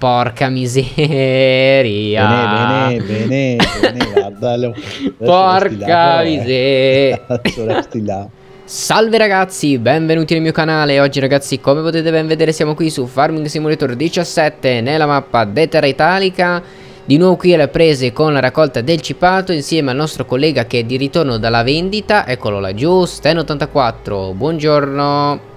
Porca miseria. Bene, bene, bene, bene guardalo. Porca eh. miseria. Salve ragazzi, benvenuti nel mio canale Oggi ragazzi come potete ben vedere siamo qui su Farming Simulator 17 Nella mappa De Italica Di nuovo qui alle prese con la raccolta del cipato Insieme al nostro collega che è di ritorno dalla vendita Eccolo laggiù, Sten84 Buongiorno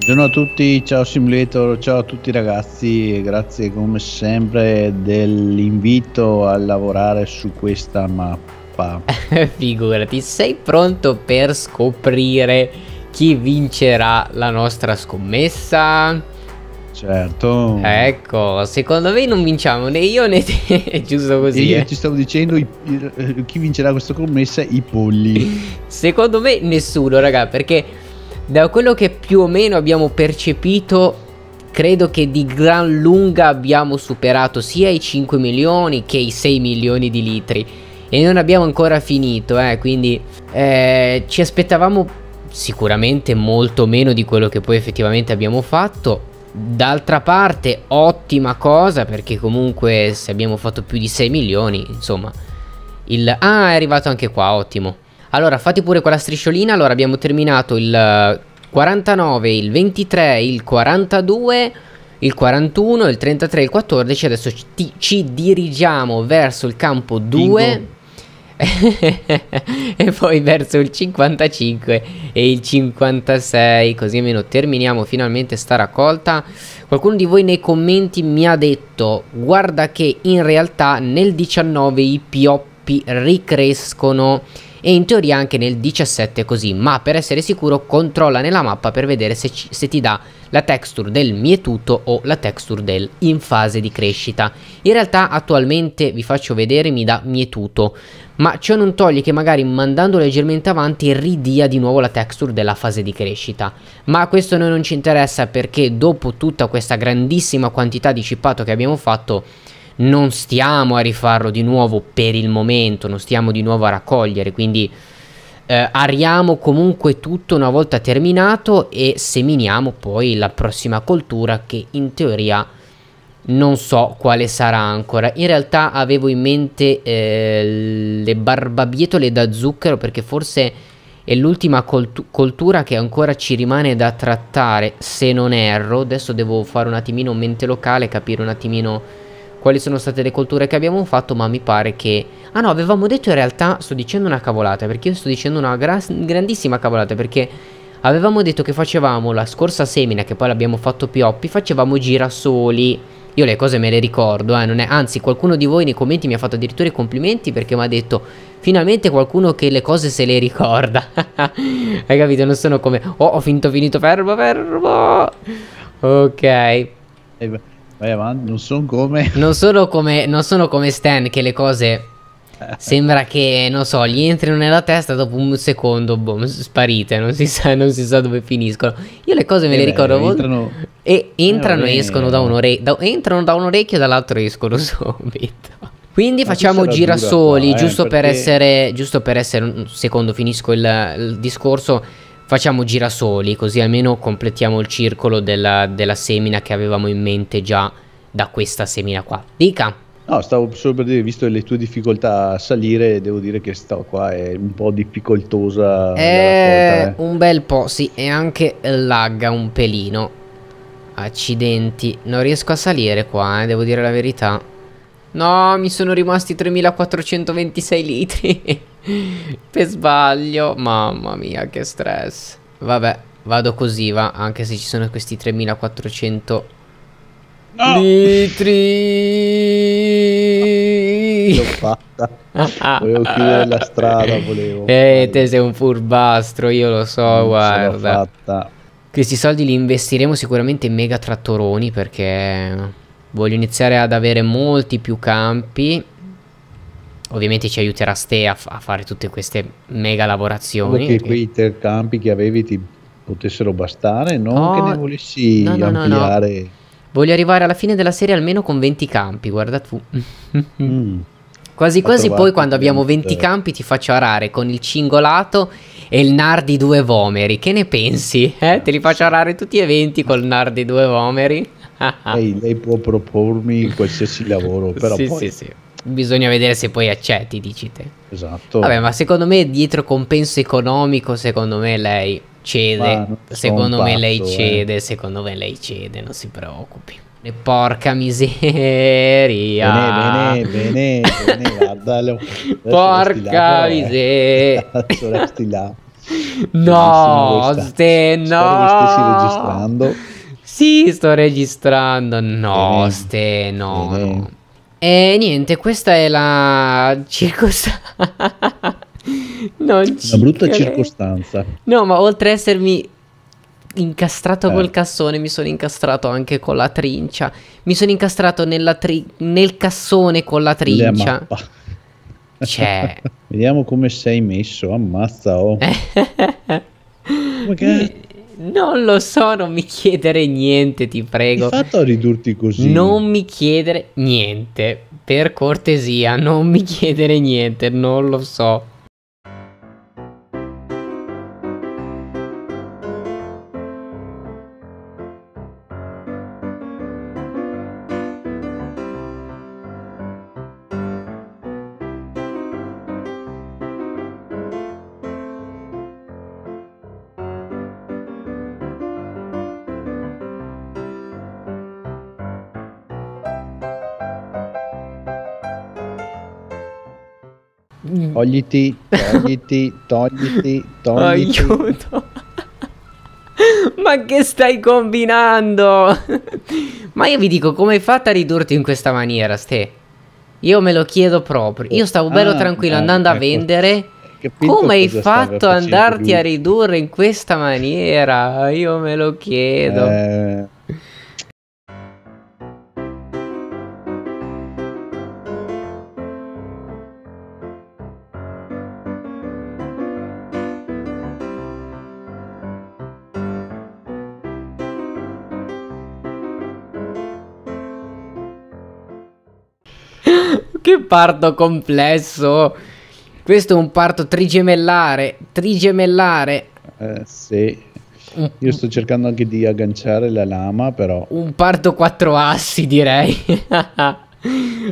Buongiorno a tutti, ciao Simulator, ciao a tutti ragazzi, grazie come sempre dell'invito a lavorare su questa mappa. Figurati, sei pronto per scoprire chi vincerà la nostra scommessa? Certo. Ecco, secondo me non vinciamo né io né te, è giusto così. E io eh. ti stavo dicendo i, i, chi vincerà questa commessa, i polli. secondo me nessuno, raga, perché da quello che più o meno abbiamo percepito credo che di gran lunga abbiamo superato sia i 5 milioni che i 6 milioni di litri e non abbiamo ancora finito eh, quindi eh, ci aspettavamo sicuramente molto meno di quello che poi effettivamente abbiamo fatto d'altra parte ottima cosa perché comunque se abbiamo fatto più di 6 milioni insomma il... ah è arrivato anche qua ottimo allora fate pure quella strisciolina allora abbiamo terminato il 49, il 23, il 42, il 41, il 33, il 14. Adesso ci, ci dirigiamo verso il campo 2. e poi verso il 55 e il 56 così almeno terminiamo finalmente sta raccolta qualcuno di voi nei commenti mi ha detto guarda che in realtà nel 19 i pioppi ricrescono e in teoria anche nel 17 così, ma per essere sicuro controlla nella mappa per vedere se, ci, se ti dà la texture del mietuto o la texture del in fase di crescita. In realtà attualmente vi faccio vedere mi dà mietuto, ma ciò non toglie che magari mandando leggermente avanti ridia di nuovo la texture della fase di crescita. Ma questo noi non ci interessa perché dopo tutta questa grandissima quantità di cippato che abbiamo fatto non stiamo a rifarlo di nuovo per il momento, non stiamo di nuovo a raccogliere, quindi eh, ariamo comunque tutto una volta terminato e seminiamo poi la prossima coltura che in teoria non so quale sarà ancora. In realtà avevo in mente eh, le barbabietole da zucchero perché forse è l'ultima coltura che ancora ci rimane da trattare se non erro. Adesso devo fare un attimino mente locale, capire un attimino quali sono state le colture che abbiamo fatto, ma mi pare che... Ah no, avevamo detto in realtà, sto dicendo una cavolata, perché io sto dicendo una gra grandissima cavolata, perché avevamo detto che facevamo la scorsa semina, che poi l'abbiamo fatto pioppi, facevamo girasoli... Io le cose me le ricordo, eh, è... anzi qualcuno di voi nei commenti mi ha fatto addirittura i complimenti perché mi ha detto finalmente qualcuno che le cose se le ricorda. Hai capito? Non sono come... Oh, ho finito, finito, fermo, fermo. Ok. Eh Vai avanti, non sono come... Non sono come, non sono come Stan che le cose... Sembra che, non so, gli entrino nella testa dopo un secondo, boom, sparite, non si, sa, non si sa dove finiscono. Io le cose me eh le beh, ricordo entrano... E eh, entrano eh, e escono da un orecchio, entrano da un orecchio e dall'altro escono subito. Quindi Ma facciamo girasoli, qua, eh, giusto, perché... per essere, giusto per essere, un secondo finisco il, il discorso facciamo girasoli così almeno completiamo il circolo della, della, semina che avevamo in mente già da questa semina qua. Dica. No, stavo solo per dire, visto le tue difficoltà a salire, devo dire che sta qua è un po' difficoltosa. È raccolta, eh. un bel po', sì, e anche lagga un pelino. Accidenti, non riesco a salire qua, eh, devo dire la verità. No, mi sono rimasti 3426 litri. per sbaglio. Mamma mia, che stress. Vabbè, vado così, va. Anche se ci sono questi 3400 no. litri. L'ho fatta. volevo chiudere la strada, volevo. Eh, te sei un furbastro, io lo so, non guarda. L'ho fatta. Questi soldi li investiremo sicuramente in mega trattoroni perché voglio iniziare ad avere molti più campi Ovviamente ci aiuterà Ste a, a, fare tutte queste mega lavorazioni. Che quei tre campi che avevi ti potessero bastare, non oh, che ne volessi no, no, ampliare. No, Voglio arrivare alla fine della serie almeno con 20 campi, guarda tu. mm. Quasi quasi poi quando abbiamo 20 eh. campi ti faccio arare con il cingolato e il nar di due vomeri. Che ne pensi? Eh? Te li faccio arare tutti e 20 col nar di due vomeri. lei, lei, può propormi qualsiasi lavoro, però sì, poi... Sì, sì. Bisogna vedere se poi accetti, dici te. Esatto. Vabbè, ma secondo me dietro compenso economico, secondo me lei cede. Secondo me pazzo, lei eh. cede, eh. secondo me lei cede, non si preoccupi. E porca miseria. Bene, bene, bene, bene guardalo. Porca eh, miseria. No, ste no. Spero registrando. Sì, sto registrando. No, ste no. Bene. no. E niente, questa è la circostanza. non ci Una brutta credo. circostanza. No, ma oltre a essermi incastrato eh. col cassone, mi sono incastrato anche con la trincia. Mi sono incastrato tri... nel cassone con la trincia. Cioè. Vediamo come sei messo, ammazza oh. Come che... Non lo so, non mi chiedere niente, ti prego. Hai fatto a ridurti così? Non mi chiedere niente, per cortesia, non mi chiedere niente, non lo so. Togliti, togliti, togliti, togliti. Aiuto. Ma che stai combinando? Ma io vi dico, come hai fatto a ridurti in questa maniera, Ste? Io me lo chiedo proprio. Io stavo bello ah, tranquillo no, eh, andando ecco. a vendere. Come hai fatto ad andarti lui. a ridurre in questa maniera? Io me lo chiedo. Eh... parto complesso. Questo è un parto trigemellare. Trigemellare. Eh, sì. Io sto cercando anche di agganciare la lama, però. Un parto quattro assi, direi.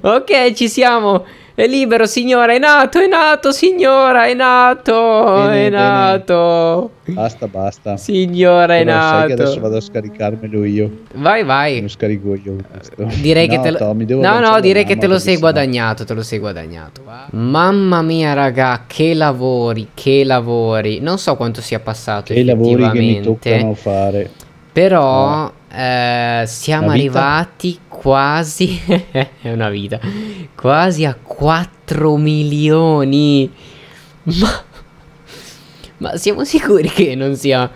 ok, ci siamo. È libero, signora, è nato, è nato, signora, è nato, bene, è nato. Bene. Basta, basta. Signora, è nato. Sai che adesso vado a scaricarmelo io. Vai, vai. Lo scarico io. Eh, direi no, che te lo... Tom, no, no, direi che te lo sei guadagnato, te lo sei guadagnato. Mamma mia, raga, che lavori, che lavori. Non so quanto sia passato che effettivamente. Che lavori che mi toccano fare. Però... No eh, siamo arrivati quasi. È una vita. Quasi a 4 milioni. Ma. Ma siamo sicuri che non sia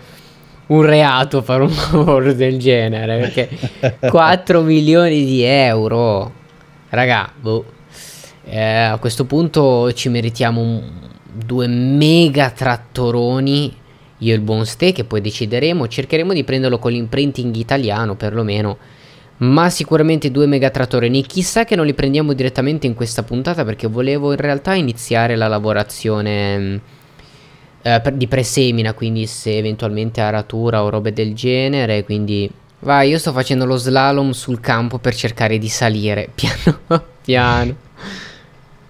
un reato fare un lavoro del genere? Perché 4 milioni di euro. Raga, boh. eh, a questo punto ci meritiamo un, due mega trattoroni io il buon ste che poi decideremo, cercheremo di prenderlo con l'imprinting italiano perlomeno, ma sicuramente due megatrattoreni, chissà che non li prendiamo direttamente in questa puntata perché volevo in realtà iniziare la lavorazione eh, di presemina, quindi se eventualmente aratura o robe del genere, quindi... Vai, io sto facendo lo slalom sul campo per cercare di salire, piano piano.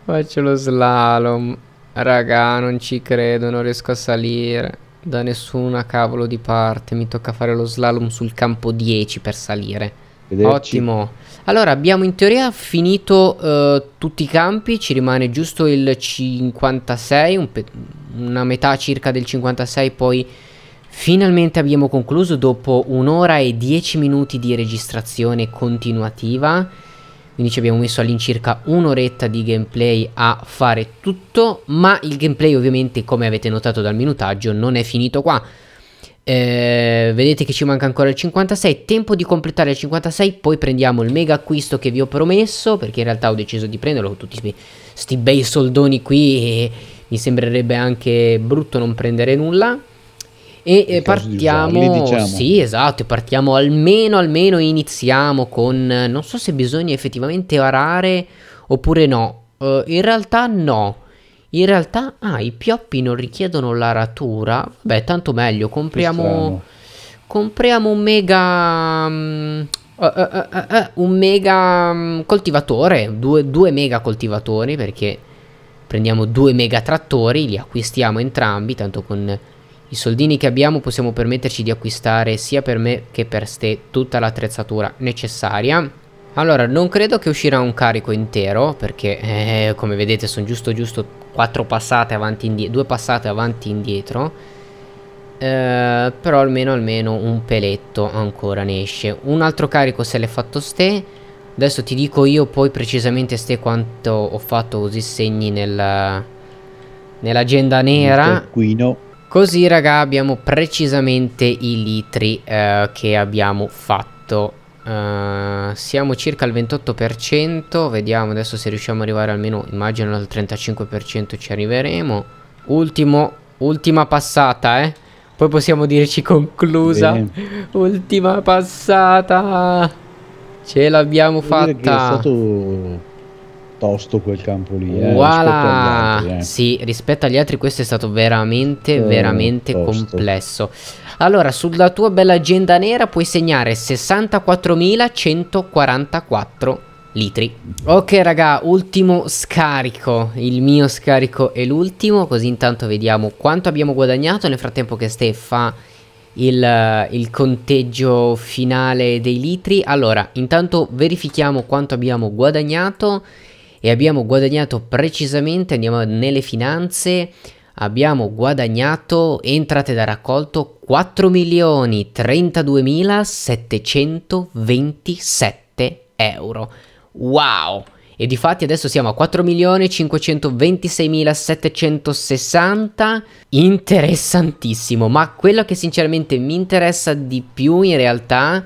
Faccio lo slalom. Raga, non ci credo, non riesco a salire da nessuna cavolo di parte. Mi tocca fare lo slalom sul campo 10 per salire. Vederci. Ottimo. Allora, abbiamo in teoria finito uh, tutti i campi, ci rimane giusto il 56, un una metà circa del 56, poi finalmente abbiamo concluso dopo un'ora e 10 minuti di registrazione continuativa quindi ci abbiamo messo all'incirca un'oretta di gameplay a fare tutto, ma il gameplay ovviamente come avete notato dal minutaggio non è finito qua. Eh, vedete che ci manca ancora il 56, tempo di completare il 56, poi prendiamo il mega acquisto che vi ho promesso, perché in realtà ho deciso di prenderlo con tutti questi bei soldoni qui e mi sembrerebbe anche brutto non prendere nulla. E eh, partiamo, usarli, diciamo. sì, esatto, partiamo almeno, almeno iniziamo con, non so se bisogna effettivamente arare oppure no, uh, in realtà no, in realtà, ah, i pioppi non richiedono l'aratura, Beh, tanto meglio, compriamo, compriamo un mega... Um, uh, uh, un mega mm, coltivatore, due, due mega coltivatori perché prendiamo due mega trattori, li acquistiamo entrambi, tanto con i soldini che abbiamo possiamo permetterci di acquistare sia per me che per Ste tutta l'attrezzatura necessaria. Allora, non credo che uscirà un carico intero, perché eh, come vedete sono giusto giusto 4 passate avanti indietro, 2 passate avanti indietro. Eh, però almeno almeno un peletto ancora ne esce. Un altro carico se l'è fatto Ste. Adesso ti dico io poi precisamente Ste quanto ho fatto così segni nel... Nell'agenda nera. Il Così raga abbiamo precisamente i litri eh, che abbiamo fatto Uh, siamo circa al 28% Vediamo adesso se riusciamo ad arrivare almeno Immagino al 35% ci arriveremo Ultimo Ultima passata eh Poi possiamo dirci conclusa Bene. Ultima passata Ce l'abbiamo fatta è stato tosto quel campo lì. Eh, voilà. Rispetto altri, eh. Sì, rispetto agli altri questo è stato veramente, eh, veramente tosto. complesso. Allora, sulla tua bella agenda nera puoi segnare 64.144 litri. Ok raga, ultimo scarico. Il mio scarico è l'ultimo, così intanto vediamo quanto abbiamo guadagnato nel frattempo che Ste fa il, il, conteggio finale dei litri. Allora, intanto verifichiamo quanto abbiamo guadagnato e abbiamo guadagnato precisamente, andiamo nelle finanze, abbiamo guadagnato entrate da raccolto 4 milioni 32.727 euro. Wow! E di fatti adesso siamo a 4.526.760, interessantissimo, ma quello che sinceramente mi interessa di più in realtà è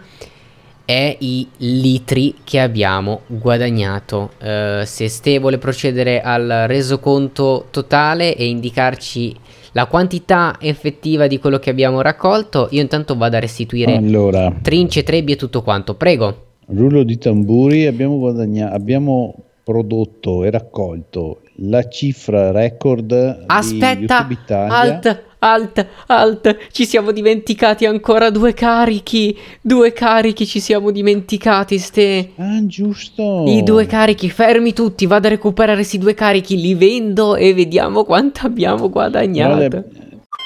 è i litri che abbiamo guadagnato. Uh, se Ste vuole procedere al resoconto totale e indicarci la quantità effettiva di quello che abbiamo raccolto, io intanto vado a restituire allora, trince, trebbie e tutto quanto. Prego. Rullo di tamburi, abbiamo, guadagna- abbiamo prodotto e raccolto la cifra record Aspetta, di Aspetta, alt, Alt, alt, ci siamo dimenticati ancora due carichi. Due carichi ci siamo dimenticati, ste. Ah, giusto. I due carichi, fermi tutti, vado a recuperare questi due carichi, li vendo e vediamo quanto abbiamo guadagnato.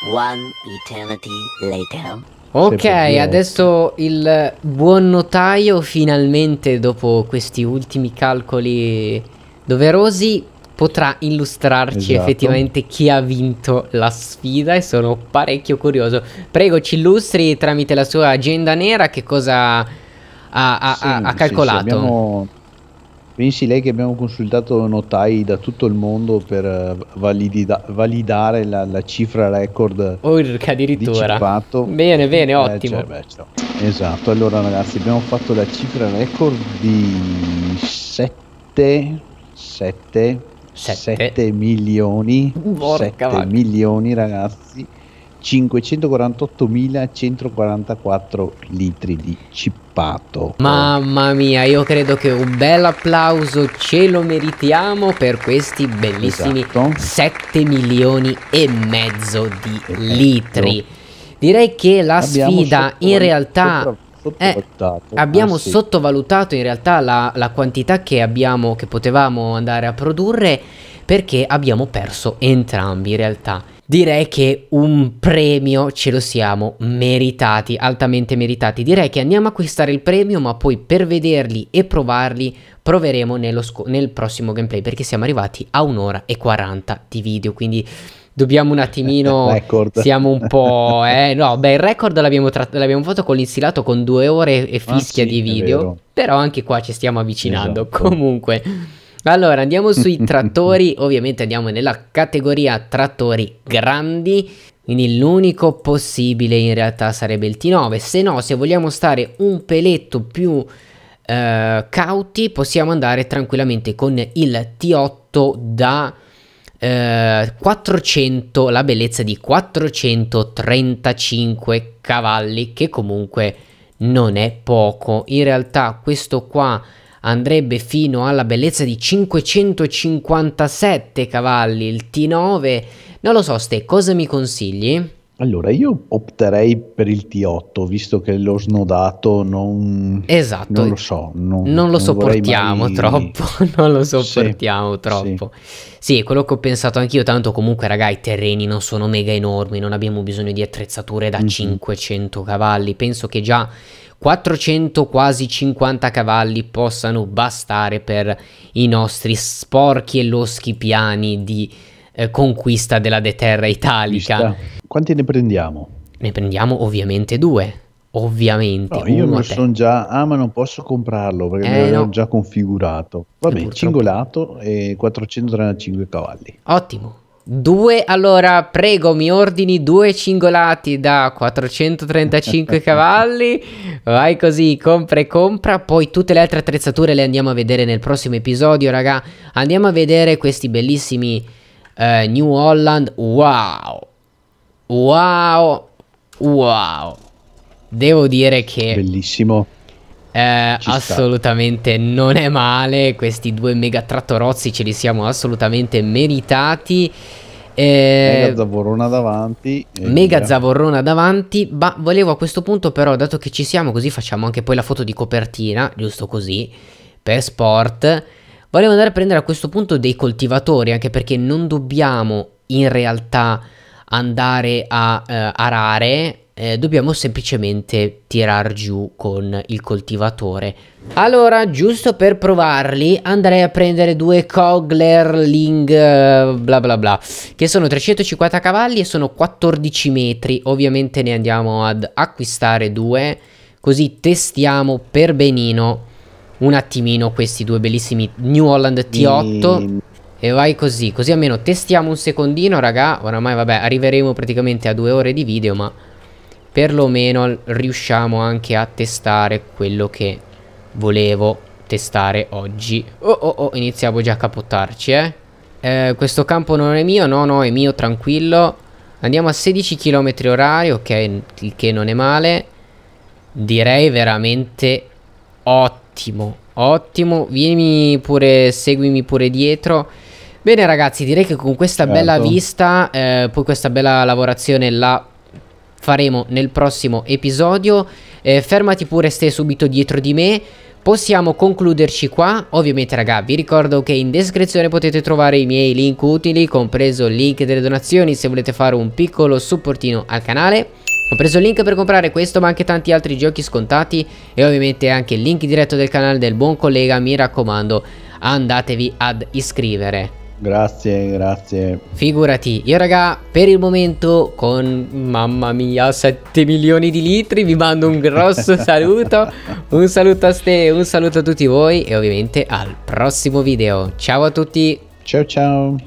One eternity later. Ok, adesso il buon notaio finalmente dopo questi ultimi calcoli doverosi potrà illustrarci esatto. effettivamente chi ha vinto la sfida e sono parecchio curioso. Prego, ci illustri tramite la sua agenda nera che cosa ha, ha, sì, ha calcolato. Sì, abbiamo... Pensi lei che abbiamo consultato notai da tutto il mondo per eh, valida validare la, la, cifra record. Orca addirittura. Dicipato. Bene, bene, eh, ottimo. Cioè, beh, cioè. Esatto, allora ragazzi abbiamo fatto la cifra record di 7, 7 7 milioni, Porca 7 milioni ragazzi, 548.144 litri di cippato. Mamma mia, io credo che un bel applauso ce lo meritiamo per questi bellissimi esatto. 7 milioni e mezzo di e litri. Mezzo. Direi che la Abbiamo sfida in realtà eh, sottovalutato. Eh, abbiamo ah, sì. sottovalutato in realtà la, la quantità che, abbiamo, che potevamo andare a produrre perché abbiamo perso entrambi in realtà. Direi che un premio ce lo siamo meritati, altamente meritati. Direi che andiamo a acquistare il premio, ma poi per vederli e provarli proveremo nel prossimo gameplay perché siamo arrivati a un'ora e 40 di video, quindi dobbiamo un attimino. record. Siamo un po'. Eh, no, beh, il record l'abbiamo, trat- l'abbiamo fatto con l'instilato con due ore e ah, fischia ah, sì, di video. Però anche qua ci stiamo avvicinando. Esatto. Comunque. Allora, andiamo sui trattori. Ovviamente andiamo nella categoria trattori grandi. Quindi l'unico possibile in realtà sarebbe il T9. Se no, se vogliamo stare un peletto più eh, cauti, possiamo andare tranquillamente con il T8 da 400, eh, la bellezza di 435 cavalli, che comunque non è poco. In realtà questo qua andrebbe fino alla bellezza di 557 cavalli, il T9. Non lo so, Ste, cosa mi consigli? Allora, io opterei per il T8, visto che l'ho snodato non... Esatto. Non lo so. Non, non lo non sopportiamo mai... troppo, non lo sopportiamo sì, troppo. Sì. sì, quello che ho pensato anch'io, tanto comunque raga i terreni non sono mega enormi, non abbiamo bisogno di attrezzature da mm-hmm. 500 cavalli, penso che già 400 quasi 50 cavalli possano bastare per i nostri sporchi e loschi piani di eh, conquista della deterra italica. Vista quanti ne prendiamo? Ne prendiamo ovviamente due. Ovviamente. No, io lo sono già. Ah, ma non posso comprarlo perché eh, me l'ho no. già configurato. Eh, Va bene, cingolato e 435 cavalli. Ottimo. Due, allora prego mi ordini due cingolati da 435 cavalli, vai così, compra e compra, poi tutte le altre attrezzature le andiamo a vedere nel prossimo episodio raga, andiamo a vedere questi bellissimi eh, New Holland, wow, Wow. Wow. Devo dire che... Bellissimo. Eh, assolutamente sta. non è male. Questi due mega trattorozzi ce li siamo assolutamente meritati. Eh, mega zavorrona davanti. Mega via. zavorrona davanti. Ma volevo a questo punto, però, dato che ci siamo, così facciamo anche poi la foto di copertina, giusto così, per sport. Volevo andare a prendere a questo punto dei coltivatori, anche perché non dobbiamo in realtà andare a eh, arare eh, dobbiamo semplicemente tirar giù con il coltivatore allora giusto per provarli andrei a prendere due Koglerling eh, bla bla bla che sono 350 cavalli e sono 14 metri ovviamente ne andiamo ad acquistare due così testiamo per benino un attimino questi due bellissimi New Holland T8 mm. E vai così, così almeno testiamo un secondino, raga. Oramai, vabbè, arriveremo praticamente a due ore di video, ma perlomeno riusciamo anche a testare quello che volevo testare oggi. Oh, oh, oh, iniziamo già a capottarci, eh. eh questo campo non è mio, no, no, è mio, tranquillo. Andiamo a 16 km orari, ok, il che non è male. Direi veramente ottimo, ottimo. vieni pure, seguimi pure dietro. Bene ragazzi, direi che con questa certo. bella vista, eh, poi questa bella lavorazione la faremo nel prossimo episodio. Eh, fermati pure, stai subito dietro di me. Possiamo concluderci qua, ovviamente ragazzi vi ricordo che in descrizione potete trovare i miei link utili, compreso il link delle donazioni se volete fare un piccolo supportino al canale. Ho preso il link per comprare questo ma anche tanti altri giochi scontati e ovviamente anche il link diretto del canale del buon collega, mi raccomando andatevi ad iscrivere. Grazie, grazie. Figurati, io raga, per il momento con mamma mia 7 milioni di litri vi mando un grosso saluto, un saluto a Ste, un saluto a tutti voi e ovviamente al prossimo video. Ciao a tutti. Ciao ciao.